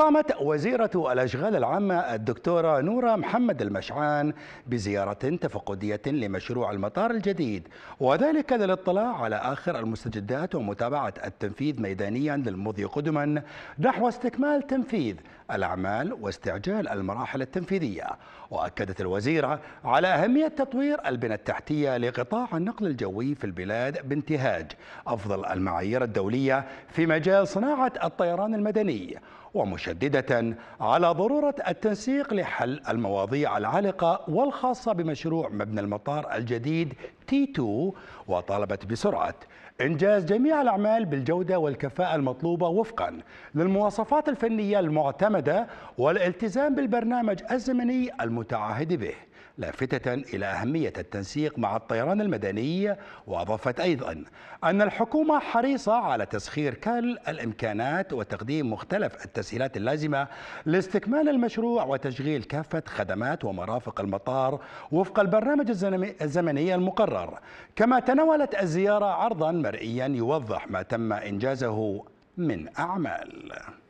قامت وزيرة الأشغال العامة الدكتورة نورة محمد المشعان بزيارة تفقدية لمشروع المطار الجديد وذلك للاطلاع على آخر المستجدات ومتابعة التنفيذ ميدانيا للمضي قدما نحو استكمال تنفيذ الأعمال واستعجال المراحل التنفيذية وأكدت الوزيرة على أهمية تطوير البنى التحتية لقطاع النقل الجوي في البلاد بانتهاج أفضل المعايير الدولية في مجال صناعة الطيران المدني ومشاركة مشددة على ضرورة التنسيق لحل المواضيع العالقة والخاصة بمشروع مبنى المطار الجديد تي 2 وطالبت بسرعة إنجاز جميع الأعمال بالجودة والكفاءة المطلوبة وفقا للمواصفات الفنية المعتمدة والالتزام بالبرنامج الزمني المتعهد به لافتة إلى أهمية التنسيق مع الطيران المدني وأضافت أيضا أن الحكومة حريصة على تسخير كل الإمكانات وتقديم مختلف التسهيلات اللازمة لاستكمال المشروع وتشغيل كافة خدمات ومرافق المطار وفق البرنامج الزمني المقرر كما تناولت الزيارة عرضا مرئيا يوضح ما تم إنجازه من أعمال